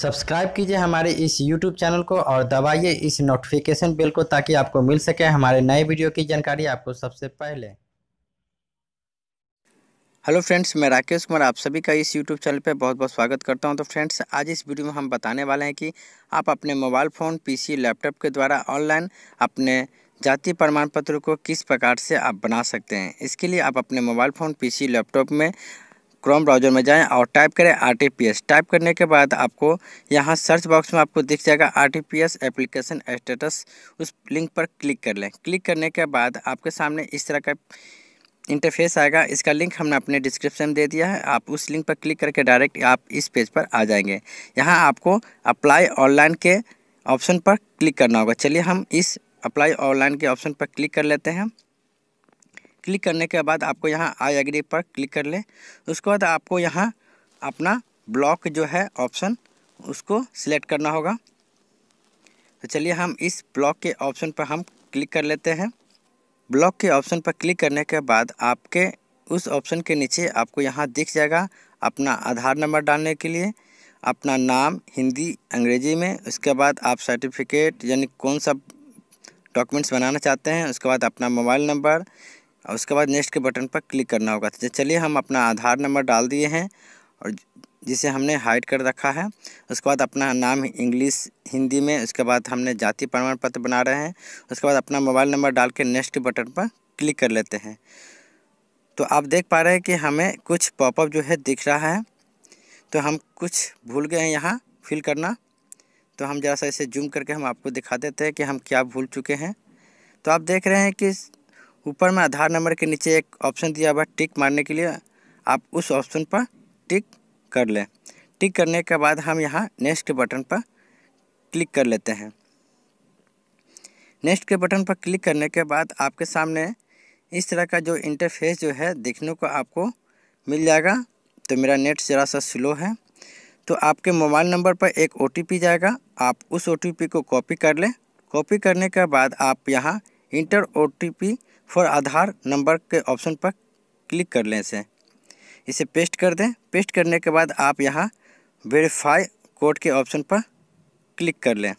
subscribe कीजिए हमारे इस यूट्यूब चैनल को और दबाइए इस नोटिफिकेशन बेल को ताकि आपको मिल सके हमारे नए वीडियो की जानकारी आपको सबसे पहले हेलो फ्रेंड्स मैं राकेश कुमार आप सभी का इस यूट्यूब चैनल पर बहुत बहुत स्वागत करता हूं तो फ्रेंड्स आज इस वीडियो में हम बताने वाले हैं कि आप अपने मोबाइल फ़ोन पीसी लैपटॉप के द्वारा ऑनलाइन अपने जाति प्रमाण पत्र को किस प्रकार से आप बना सकते हैं इसके लिए आप अपने मोबाइल फ़ोन पीसी लैपटॉप में क्रोम ब्राउजर में जाएं और टाइप करें आर टाइप करने के बाद आपको यहाँ सर्च बॉक्स में आपको दिख जाएगा आर एप्लीकेशन स्टेटस उस लिंक पर क्लिक कर लें क्लिक करने के बाद आपके सामने इस तरह का इंटरफेस आएगा इसका लिंक हमने अपने डिस्क्रिप्शन में दे दिया है आप उस लिंक पर क्लिक करके डायरेक्ट आप इस पेज पर आ जाएंगे यहाँ आपको अप्लाई ऑनलाइन के ऑप्शन पर क्लिक करना होगा चलिए हम इस अप्लाई ऑनलाइन के ऑप्शन पर क्लिक कर लेते हैं क्लिक करने के बाद आपको यहाँ आई एग्री पर क्लिक कर लें उसके बाद आपको यहाँ अपना ब्लॉक जो है ऑप्शन उसको सिलेक्ट करना होगा तो चलिए हम इस ब्लॉक के ऑप्शन पर हम क्लिक कर लेते हैं ब्लॉक के ऑप्शन पर क्लिक करने के बाद आपके उस ऑप्शन के नीचे आपको यहाँ दिख जाएगा अपना आधार नंबर डालने के लिए अपना नाम हिंदी अंग्रेजी में उसके बाद आप सर्टिफिकेट यानी कौन सा डॉक्यूमेंट्स बनाना चाहते हैं उसके बाद अपना मोबाइल नंबर और उसके बाद नेक्स्ट के बटन पर क्लिक करना होगा तो चलिए हम अपना आधार नंबर डाल दिए हैं और जिसे हमने हाइड कर रखा है उसके बाद अपना नाम इंग्लिश हिंदी में उसके बाद हमने जाति प्रमाण पत्र बना रहे हैं उसके बाद अपना मोबाइल नंबर डाल के नेक्स्ट बटन पर क्लिक कर लेते हैं तो आप देख पा रहे हैं कि हमें कुछ पॉपअप जो है दिख रहा है तो हम कुछ भूल गए हैं यहाँ फिल करना तो हम जरा सा इसे जूम करके हम आपको दिखा देते हैं कि हम क्या भूल चुके हैं तो आप देख रहे हैं कि ऊपर में आधार नंबर के नीचे एक ऑप्शन दिया हुआ टिक मारने के लिए आप उस ऑप्शन पर टिक कर लें टिक करने के बाद हम यहाँ नेक्स्ट बटन पर क्लिक कर लेते हैं नेक्स्ट के बटन पर क्लिक करने के बाद आपके सामने इस तरह का जो इंटरफेस जो है देखने को आपको मिल जाएगा तो मेरा नेट ज़रा सा स्लो है तो आपके मोबाइल नंबर पर एक ओ जाएगा आप उस ओ को कॉपी कर लें कॉपी करने के बाद आप यहाँ इंटर ओ फॉर आधार नंबर के ऑप्शन पर क्लिक कर लें इसे इसे पेस्ट कर दें पेस्ट करने के बाद आप यहाँ वेरीफाई कोड के ऑप्शन पर क्लिक कर लें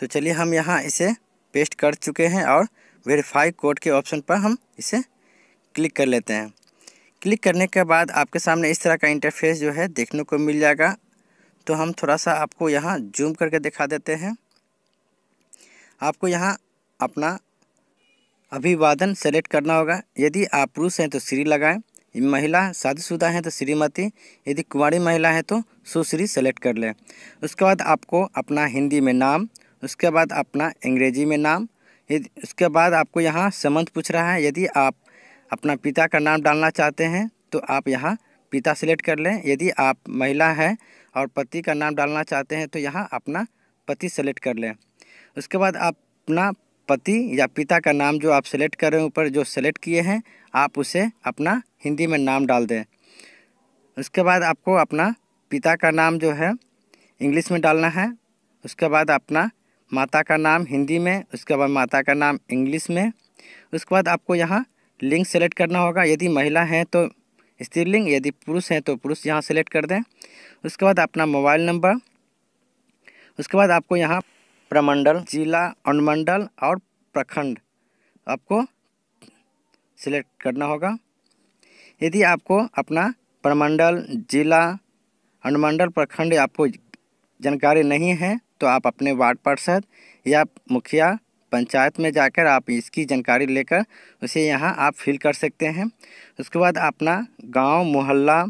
तो चलिए हम यहाँ इसे पेस्ट कर चुके हैं और वेरीफाई कोड के ऑप्शन पर हम इसे क्लिक कर लेते हैं क्लिक करने के बाद आपके सामने इस तरह का इंटरफेस जो है देखने को मिल जाएगा तो हम थोड़ा सा आपको यहाँ जूम करके दिखा देते हैं आपको यहाँ अपना अभिवादन सेलेक्ट करना होगा यदि आप पुरुष हैं तो श्री लगाएं महिला शादीशुदा हैं तो श्रीमती यदि कुंवारी महिला हैं तो सुश्री सेलेक्ट कर लें उसके बाद आपको अपना हिंदी में नाम उसके बाद अपना अंग्रेजी में नाम यदि उसके बाद आपको यहाँ संबंध पूछ रहा है यदि आप अपना पिता का नाम डालना चाहते हैं तो आप यहाँ पिता सेलेक्ट कर लें यदि आप महिला हैं और पति का नाम डालना चाहते हैं तो यहाँ अपना पति सेलेक्ट कर लें उसके बाद आप अपना पति या पिता का नाम जो आप सेलेक्ट कर रहे हैं ऊपर जो सेलेक्ट किए हैं आप उसे अपना हिंदी में नाम डाल दें उसके बाद आपको अपना पिता का नाम जो है इंग्लिश में डालना है उसके बाद अपना माता का नाम हिंदी में उसके बाद माता का नाम इंग्लिश में उसके बाद आपको यहाँ लिंग सेलेक्ट करना होगा यदि महिला हैं तो स्त्रीलिंग यदि पुरुष हैं तो पुरुष यहाँ सेलेक्ट कर दें उसके बाद अपना मोबाइल नंबर उसके बाद आपको यहाँ प्रमंडल जिला अनुमंडल और प्रखंड आपको सिलेक्ट करना होगा यदि आपको अपना प्रमंडल जिला अनुमंडल प्रखंड आपको जानकारी नहीं है तो आप अपने वार्ड पार्षद या मुखिया पंचायत में जाकर आप इसकी जानकारी लेकर उसे यहाँ आप फिल कर सकते हैं उसके बाद अपना गांव मोहल्ला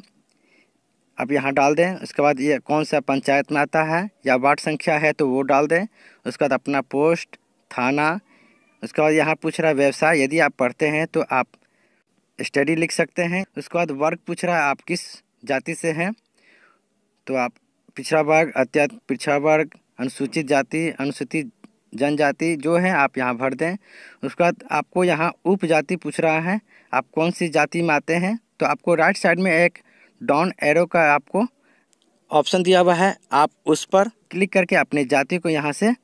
आप यहाँ डाल दें उसके बाद ये कौन सा पंचायत में आता है या वार्ड संख्या है तो वो डाल दें उसके बाद अपना पोस्ट थाना उसके बाद यहाँ पूछ रहा है व्यवसाय यदि आप पढ़ते हैं तो आप स्टडी लिख सकते हैं उसके बाद वर्ग पूछ रहा है आप किस जाति से हैं तो आप पिछड़ा वर्ग अत्यंत पिछड़ा वर्ग अनुसूचित जाति अनुसूचित जनजाति जो है आप यहाँ भर दें उसके बाद आपको यहाँ उपजाति पूछ रहा है आप कौन सी जाति में आते हैं तो आपको राइट साइड में एक डाउन एरो का आपको ऑप्शन दिया हुआ है आप उस पर क्लिक करके अपने जाति को यहाँ से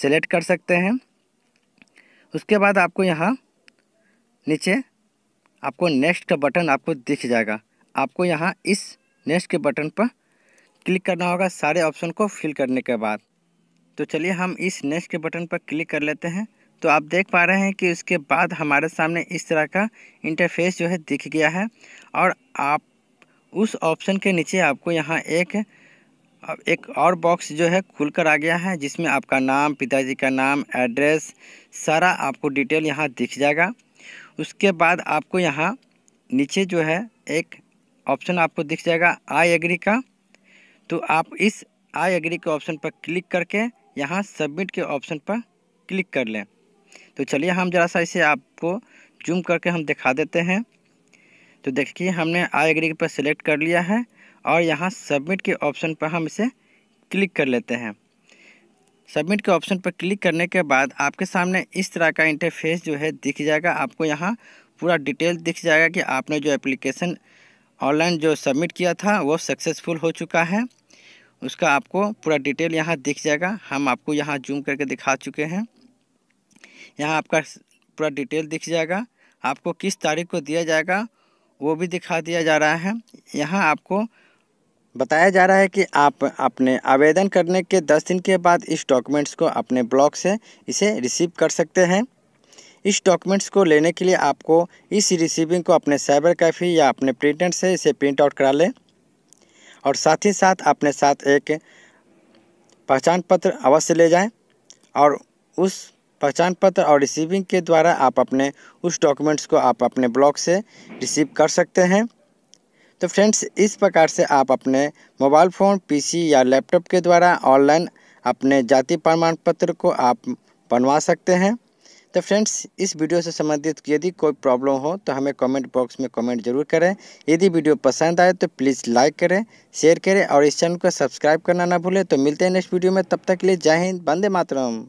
सेलेक्ट कर सकते हैं उसके बाद आपको यहाँ नीचे आपको नेक्स्ट का बटन आपको दिख जाएगा आपको यहाँ इस नेक्स्ट के बटन पर क्लिक करना होगा सारे ऑप्शन को फिल करने के बाद तो चलिए हम इस नेक्स्ट के बटन पर क्लिक कर लेते हैं तो आप देख पा रहे हैं कि उसके बाद हमारे सामने इस तरह का इंटरफेस जो है दिख गया है और आप उस ऑप्शन के नीचे आपको यहाँ एक एक और बॉक्स जो है खुल कर आ गया है जिसमें आपका नाम पिताजी का नाम एड्रेस सारा आपको डिटेल यहाँ दिख जाएगा उसके बाद आपको यहाँ नीचे जो है एक ऑप्शन आपको दिख जाएगा आई एग्री का तो आप इस आई एग्री के ऑप्शन पर क्लिक करके यहाँ सबमिट के ऑप्शन पर क्लिक कर लें तो चलिए हम ज़रा सा इसे आपको जूम करके हम दिखा देते हैं तो देखिए हमने आई एग्री पर सिलेक्ट कर लिया है और यहाँ सबमिट के ऑप्शन पर हम इसे क्लिक कर लेते हैं सबमिट के ऑप्शन पर क्लिक करने के बाद आपके सामने इस तरह का इंटरफेस जो है दिख जाएगा आपको यहाँ पूरा डिटेल दिख जाएगा कि आपने जो एप्लीकेशन ऑनलाइन जो सबमिट किया था वो सक्सेसफुल हो चुका है उसका आपको पूरा डिटेल यहाँ दिख जाएगा हम आपको यहाँ जूम करके दिखा चुके हैं यहाँ आपका पूरा डिटेल दिख जाएगा आपको किस तारीख को दिया जाएगा वो भी दिखा दिया जा रहा है यहाँ आपको बताया जा रहा है कि आप अपने आवेदन करने के दस दिन के बाद इस डॉक्यूमेंट्स को अपने ब्लॉक से इसे रिसीव कर सकते हैं इस डॉक्यूमेंट्स को लेने के लिए आपको इस रिसीविंग को अपने साइबर कैफे या अपने प्रिंटर से इसे प्रिंट आउट करा लें और साथ ही साथ अपने साथ एक पहचान पत्र अवश्य ले जाएं और उस पहचान पत्र और रिसीविंग के द्वारा आप अपने उस डॉक्यूमेंट्स को आप अपने ब्लॉक से रिसीव कर सकते हैं तो फ्रेंड्स इस प्रकार से आप अपने मोबाइल फ़ोन पीसी या लैपटॉप के द्वारा ऑनलाइन अपने जाति प्रमाण पत्र को आप बनवा सकते हैं तो फ्रेंड्स इस वीडियो से संबंधित यदि कोई प्रॉब्लम हो तो हमें कमेंट बॉक्स में कमेंट जरूर करें यदि वीडियो पसंद आए तो प्लीज़ लाइक करें शेयर करें और इस चैनल को सब्सक्राइब करना ना भूलें तो मिलते हैं नेक्स्ट वीडियो में तब तक के लिए जय हिंद बंदे मातरम